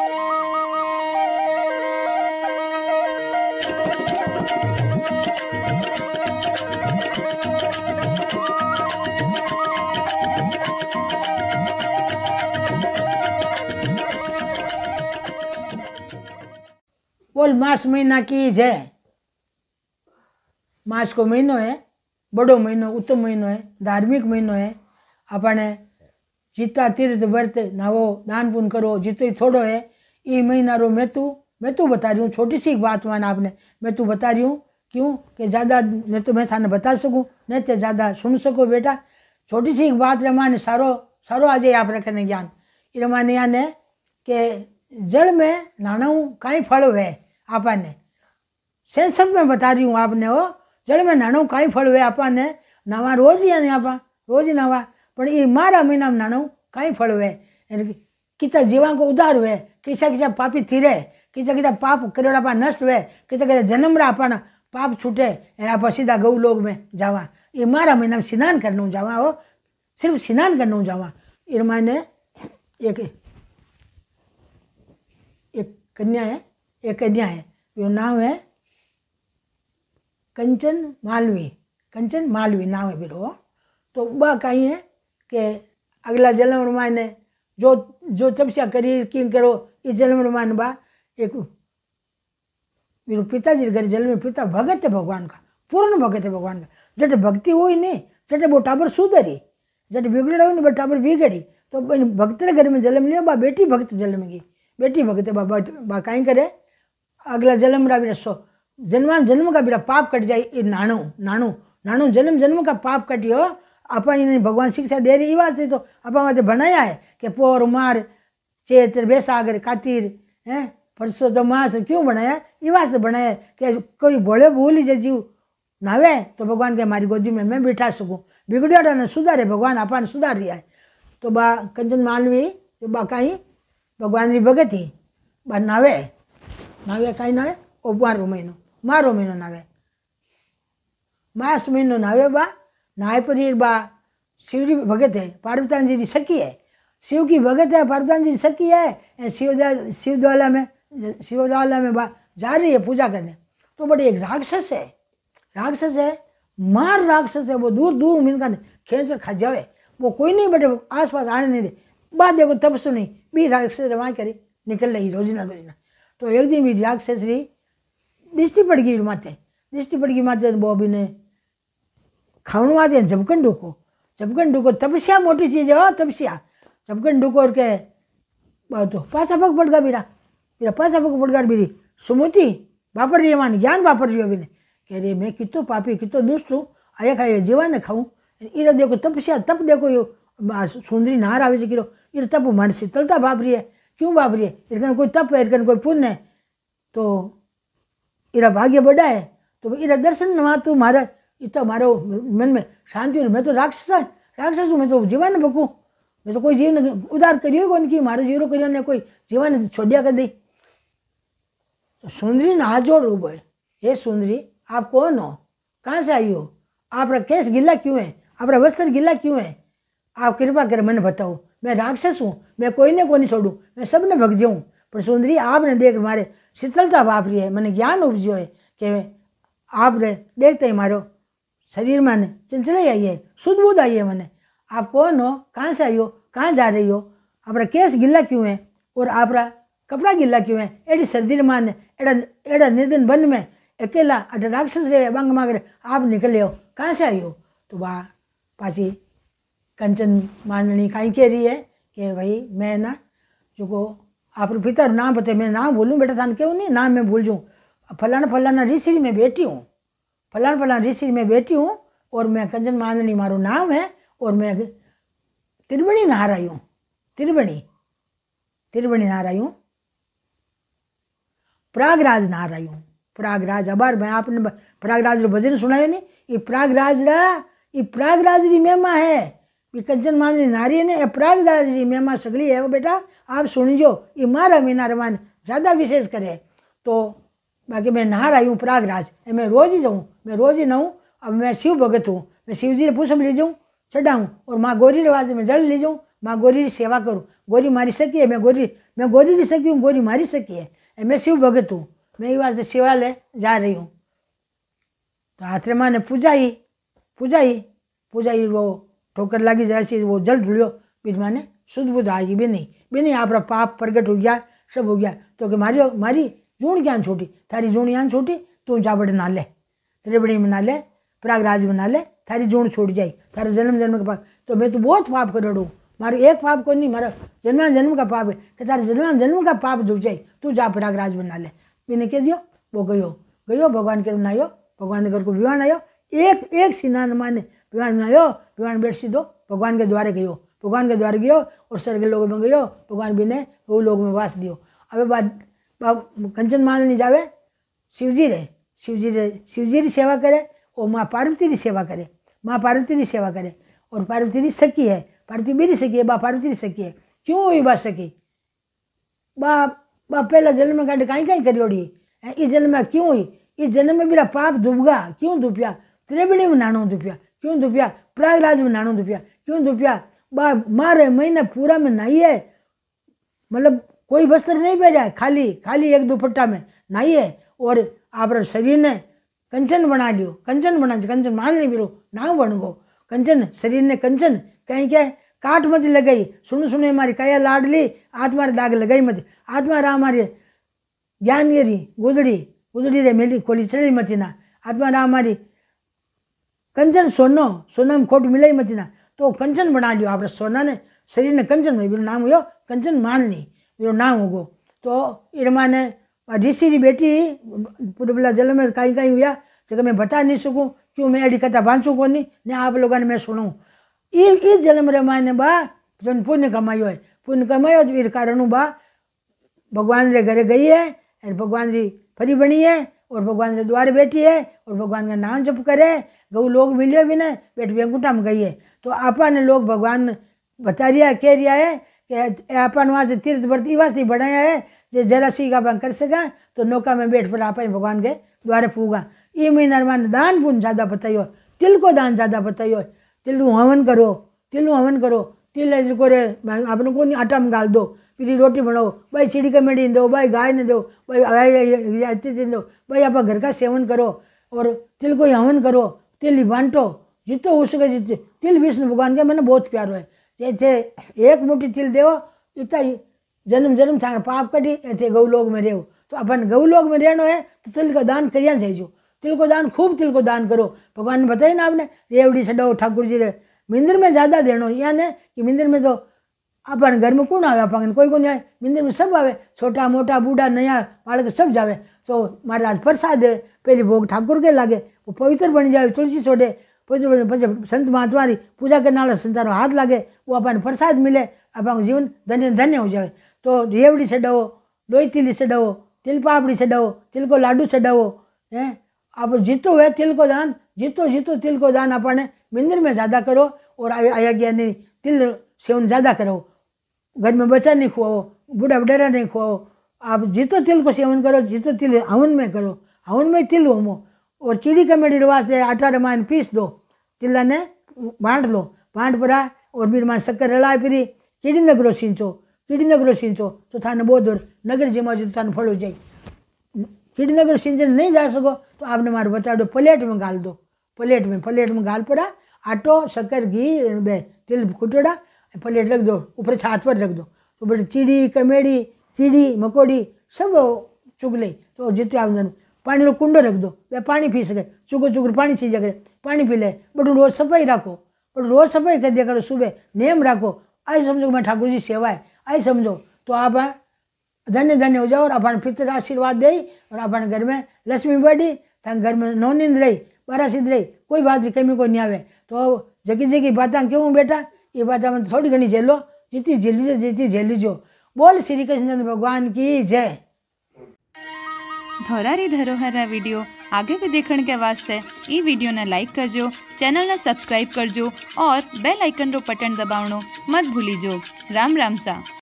बोल मास महीना की जय मास को महीनो है बड़ो महीनो उत्तम महीनो है धार्मिक महीनो है अपने जीता तीर्थ व्रत नावो दान पुन करो जीते थोड़ो है ई महीना रो मैं तू मैं तू बता रही हूँ छोटी सी बात मैंने आपने मैं तू बता रही हूँ क्यों कि ज़्यादा मैं तो मैं थाने बता सकूँ नहीं तो ज़्यादा सुन सको बेटा छोटी सी बात रमाने सारो सारो आज आप रखने ज्ञान रमाने यान है कि जल में नानाऊ काई फल है आपने से सब मैं बता रही हूँ आपने वो जल में नानाऊ काई फल है आपने नवा रोज ही आने आप रोज ही नवा पर ये मारा मीनाम ना कहीं वे किता जीवा को उधार वे किसा किसा पापी थीरे किता किता पाप करोड़ पा नष्ट वे किता किता जन्म रहा पा पाप छूटे आप सीधा गऊ लोग में जावा ये मारा मीनाम स्नान करना जावा हो सिर्फ स्नान करना जावा इन मैंने एक एक कन्या है एक कन्या है यो नाम है कंचन मालवी कंचन मालवी नाम है फिर वो तो वह कहीं है के अगला जन्म रामायण है जो जो तपस्या करी किंग करो ये जन्म रुमान बा एक मेरे पिताजी घर जन्म में पिता भगत है भगवान का पूर्ण भगत है भगवान का जट भक्ति हो ही नहीं जट वो टाबर सुधरी जट बिगड़े हो नहीं टाबर बिगड़ी तो भक्त घर में जन्म लिया बा बेटी भक्त जन्म गई बेटी भगत बा कहीं करे अगला जन्म रहा भी रसो जन्मा जन्म का मेरा पाप कट जाए ये नाणू नाणू नाणू जन्म जन्म का पाप कटियो આપણને ભગવાન શિક્ષા દે એ વાસ્તે તો આપણા માટે ભણાયા હે કે પોર માર ચેત્ર બેસાગર કાતીર હે પરસો તો માસ क्यों ભણાયા એ વાસ્તે ભણાયા કે કોઈ ભોળે ભૂલી જે જીવ નાવે તો ભગવાન કે મારી गोदी में मैं बिठा सकूं बिगड़िया ને સુધારે ભગવાન આપણને સુધાર્યા તો બા કંચન માલવી તો બા કાંઈ ભગવાનની ભગત બા નાવે નાવે કાંઈ નાવે ઓબારો મહિનો મારો મહિનો નાવે માસ મહિનો નાવે બા एक बा शिव जी भगत है पार्वतान जी की सखी है शिव की भगत है पार्वतान जी सखी है ऐं शिवदा शिवद्वाला में शिवद्वाला में बा जा रही है पूजा करने तो बट एक राक्षस है राक्षस है मार राक्षस है वो दूर दूर मिलकर खेल खा जावे वो कोई नहीं बैठे आस पास आने नहीं दे बात देखो तब सुनी भी राक्षस वहाँ करी निकल रही रोजना रोजना तो एक दिन भी राक्षस रही दृष्टि पड़ गई माते दृष्टि पड़ गई माते बॉबी ने खवणवा थियनि झबकनि डुको झबकनि डुको तपस्या मोटी चीज है हाँ, तपस्या झबकनि डुको और के तो पाचा पग पड़गा बीरा बीरा पाचा पग पड़गा बीरी सुमुति वापर रही मानी ज्ञान वापर रही बीने कह रही मैं कितो पापी कितो दुष्ट हूँ आया खाए जीवा ने खाऊं इरा देखो तपस्या तप देखो यो सुंदरी नहार आवे किरो इर तप मन शीतलता भाप रही है क्यों भाप रही है इरकन कोई तप है इरकन कोई पुण्य है तो इरा भाग्य बड़ा है तो इरा दर्शन नमा तू महाराज ये तो हमारे मन में शांति मैं तो राक्षस है राक्षस हूँ मैं तो जीवन बकू मैं तो कोई जीवन उधार करियो कौन की मारे जीवन करियो ने कोई जीवन छोड़िया कर दी तो सुंदरी ना जोड़ रूप है ये सुंदरी आप कौन हो कहाँ से आई हो आपका केस गिला क्यों है आपका वस्त्र गिला क्यों है आप कृपा कर मैंने बताओ मैं राक्षस हूँ मैं कोई ने कोई नहीं छोड़ू मैं सब ने भग जाऊँ पर सुंदरी आपने देख मारे शीतलता बाप रही है मैंने ज्ञान उपजो है कि आपने देखते ही मारो शरीर माने चंचल आई है शुद्ध आई है मैंने आप कौन हो कहाँ से आई हो कहाँ जा रही हो अपना केस गिल्ला क्यों है और आपरा कपड़ा गिल्ला क्यों है एडी शरीर माने एड़ा एड़ा निर्धन बन में अकेला अट राक्षस रे बंग मांग रहे आप निकले हो कहाँ से आई हो तो वाह पासी कंचन माननी कहीं कह रही है कि भाई मैं ना जो को आप पिता नाम पते मैं नाम बोलूँ बेटा सान क्यों नहीं नाम मैं भूल जाऊँ फलाना फलाना ऋषि में बेटी हूँ फलान फलान ऋषि में बेटी हूँ और मैं कंजन मांदनी मारो नाम है और मैं त्रिवणी नहार आई हूँ त्रिवणी त्रिवणी नहार आई हूँ प्रागराज नहार आई हूँ प्रागराज अबार मैं आपने प्रागराज रो भजन सुनायो नहीं ये प्रागराज रा ये प्रागराज री मेमा है ये कंजन मांदनी नारी ने प्रागराज री मेमा सगली है वो बेटा आप सुन जो ये मारा मीना रमान ज़्यादा विशेष करे तो बाकी मैं नहा रही हूँ प्रयागराज मैं रोज़ ही जाऊँ मैं रोज़ ही नहाऊँ अब मैं शिव भगत हूँ मैं शिव जी ने पुष्प ले जाऊँ चढ़ाऊँ और माँ गौरी रिवाज में जल ले जाऊँ माँ गौरी की सेवा करूँ गौरी मारी सकी है मैं गौरी मैं गौरी ले सकी हूँ गौरी मारी सकी है मैं शिव भगत हूँ मैं वास्ते शिवालय जा रही हूँ तो माँ ने पूजा ही पूजा ही पूजा ही वो ठोकर लगी सी वो जल ढुलियो बीज माने शुद्ध बुद्ध आई भी नहीं भी नहीं आप पाप प्रगट हो गया सब हो गया तो कि मारियो मारी जोड़ ज्ञान छोटी थारी जोड़ ज्ञान छोटी तू जाबड़ ना ले त्रिवेणी ना ले प्रयागराज बना ले थारी जूण छोट जाए थारे जन्म जन्म का पाप तो मैं तो बहुत पाप कर रहा मारो एक पाप कोई नहीं मारा जन्म जन्म का पाप है कि तारे जन्म जन्म का पाप धुप जाए तू जा प्रयागराज बना ले मैंने कह दियो वो गयो गयो भगवान के बनायो भगवान के घर को विवाह आयो एक एक स्नान माने विवान बनायो विवाह बैठ सी दो भगवान के द्वारे गयो भगवान के द्वारे गयो और सर के लोग में गयो भगवान भी ने वो लोग में वास दियो अब बात कंचन માનની जावे शिवजी रे शिवजी रहे शिवजी की सेवा करे और माँ पार्वती की सेवा करे माँ पार्वती की सेवा करे और पार्वती की सखी है पार्वती मेरी सकी है बा पार्वती की सखी है क्यों हुई बा सखी बा बा पहला जन्म में गाड़ी कहीं कहीं करी ओड़ी है इस जन्म में क्यों हुई इस जन्म में मेरा पाप दुबगा क्यों दुपया त्रिवेणी में नाणू दुपया क्यों दुपया प्रयागराज में नाणू दुपया क्यों दुपया बा मारे महीना पूरा में नहीं है मतलब कोई वस्त्र नहीं पहना है खाली खाली एक दुपट्टा में नाई है और आप शरीर ने कंचन बना लियो कंचन बना कंचन मान नहीं बिरो ना बन गो कंचन शरीर ने कंचन कहीं क्या काट मत लगाई सुन सुने हमारी लाड लाडली आत्मा दाग लगाई मत आत्मा राम हमारी ज्ञान गिरी गुजड़ी गुजड़ी रे मेली खोली चली मत ना आत्मा राम हमारी कंचन सोनो सोना में खोट मिलाई मत ना तो कंचन बना लियो आप सोना ने शरीर ने कंचन में बिरो नाम हो कंचन मान ली जो नाम होगो तो इन माने ऋषि की बेटी पुडबला जल में कहीं कहीं हुआ जो मैं बता नहीं सकूँ क्यों मैं अड़ी कथा बांचू को नहीं आप लोगों ने मैं सुनूँ ई जन्म रे माने बा जन पुण्य कमाई है पुण्य कमाई तो इन कारण बा भगवान रे घरे गई है और भगवान री फरी बनी है और भगवान के द्वार बैठी है और भगवान का नाम जप करे गऊ लोग मिले भी नहीं बैठ वेंकुटा में गई है तो आपा ने लोग भगवान बता रिया कह रिया है से तीर्थ व्रत इवास नहीं बढ़ाया है जे जरा सी का कर सका तो नौका में बैठ पर आप भगवान के द्वारे फूगा ई महीना नरमान दान पुन ज़्यादा बताइयो तिल को दान ज़्यादा बताइयो तिल हवन करो तिल हवन करो तिल को रे आपने को आटा में गाल दो फिर रोटी बनाओ भाई सीढ़ी का मेढ़ी दो भाई गाय ने दो भाई दिन दो भाई आप घर का सेवन करो और तिल को हवन करो तिल बांटो जितो उसके सके जितने तिल विष्णु भगवान के मैंने बहुत प्यार है जैसे एक मुठी तिल देव इतना जन्म जन्म सांग पाप कटी ऐसे गौलोक में रहो तो अपन गौलोक में रहना है तो तिल का दान करिया चाहिए तिल को दान खूब तिल को दान करो भगवान ने बताया ना आपने रेवड़ी सडो ठाकुर जी रे मिंदिर में ज़्यादा देना यानी कि मिंदिर में तो अपन घर में कौन आवे अपन कोई को नहीं आए मंदिर में सब आवे छोटा मोटा बूढ़ा नया बाढ़ सब जावे तो महाराज प्रसाद दे पहले भोग ठाकुर के लागे वो पवित्र बन जाए तुलसी छोड़े संत महात्मा की पूजा करने वाला संसार हाथ लगे वो अपने प्रसाद मिले अपना जीवन धन्य धन्य हो जाए तो रेवड़ी सडाओ लोही तिली सडाओ तिल पापड़ी सडाओ तिल को लाडू सडाओ है आप जीतो है तिल को दान जीतो जीतो तिल को दान अपने मंदिर में ज़्यादा करो और आया गया नहीं तिल सेवन ज़्यादा करो घर में बच्चा नहीं खुआओ बूढ़ा बडेरा नहीं खुआओ आप जीतो तिल को सेवन करो जीतो तिल हवन में करो हवन में तिल होमो और चिड़ी का मेरी रिवाज दे आटा रामायण पीस दो तिल्ला ने भांड लो बांट पड़ा और बीर मां शक्कर रला फिर किड़ी नगरो सिंचो किड़ी नगरो सिंचो तो थाने दूर नगर जी मौजूद थाने हो जाए किड़ी नगर सिंच नहीं जा सको तो आपने मारो बता दो प्लेट में गाल दो प्लेट में प्लेट में गाल पड़ा आटो शक्कर घी तिल कुटोड़ा प्लेट रख दो ऊपर छात पर रख दो ऊपर चिड़ी कमेड़ी कीड़ी मकोड़ी सब चुग ले तो जितने आप पानी लो कुंडो रख दो वे पानी पी सके चुगो चुगर पानी छी सके पानी पी ले बट रोज़ सफाई राखो बट रोज़ सफाई कर दिया करो सुबह नेम राखो आई समझो मैं ठाकुर जी सेवा है आई समझो तो आप धन्य धन्य हो जाओ और अपन पितर आशीर्वाद दे और अपन घर में लक्ष्मी बैठी तक घर में नौ नींद रही बारह सिद्ध रही कोई बात नहीं कमी कोई नहीं आवे तो जगी जगी बातें क्यों बेटा ये बात हम तो थोड़ी घनी झेलो जितनी झेल लीजिए जितनी झेल लीजिए बोल श्री कृष्णचंद्र भगवान की जय धोरारी धरोहर वीडियो आगे भी देखने के वास्ते ई वीडियो ने लाइक करजो चैनल ने सब्सक्राइब करजो और बेल आइकन रो बटन दबावनो मत जो राम राम सा